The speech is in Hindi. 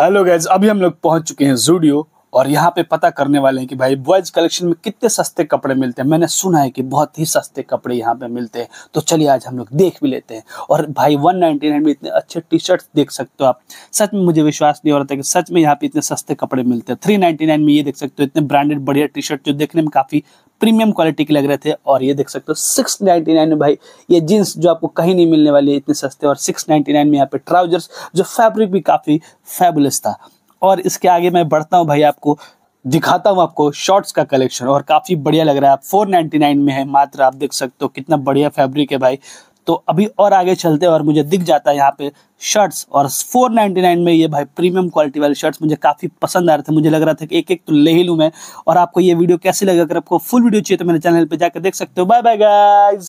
हेलो गैज अभी हम लोग पहुंच चुके हैं जूडियो और यहाँ पे पता करने वाले हैं कि भाई बॉयज कलेक्शन में कितने सस्ते कपड़े मिलते हैं मैंने सुना है कि बहुत ही सस्ते कपड़े यहाँ पे मिलते हैं तो चलिए आज हम लोग देख भी लेते हैं और भाई वन नाइन में इतने अच्छे टी शर्ट्स देख सकते हो आप सच में मुझे विश्वास नहीं हो रहा था कि सच में यहाँ पे इतने सस्ते कपड़े मिलते हैं थ्री नाइनटी नाइन में ये देख सकते हो इतने ब्रांडेड बढ़िया टी शर्ट जो देखने में काफ़ी प्रीमियम क्वालिटी के लग रहे थे और ये देख सकते हो सिक्स नाइनटी नाइन में भाई ये जीन्स जो आपको कहीं नहीं मिलने वाली है इतने सस्ते और सिक्स नाइनटी नाइन में यहाँ पे ट्राउजर्स जो फैब्रिक भी काफ़ी फेबुलस था और इसके आगे मैं बढ़ता हूँ भाई आपको दिखाता हूँ आपको शॉर्ट्स का कलेक्शन और काफ़ी बढ़िया लग रहा है फोर नाइनटी नाइन में है मात्र आप देख सकते हो कितना बढ़िया फैब्रिक है भाई तो अभी और आगे चलते और मुझे दिख जाता है यहाँ पे शर्ट्स और 499 में ये भाई प्रीमियम क्वालिटी वाले शर्ट्स मुझे काफ़ी पसंद आ रहे थे मुझे लग रहा था कि एक एक तो ले ही लूँ मैं और आपको ये वीडियो कैसे लगा अगर आपको फुल वीडियो चाहिए तो मेरे चैनल पर जाकर देख सकते हो बाय बाय गाइज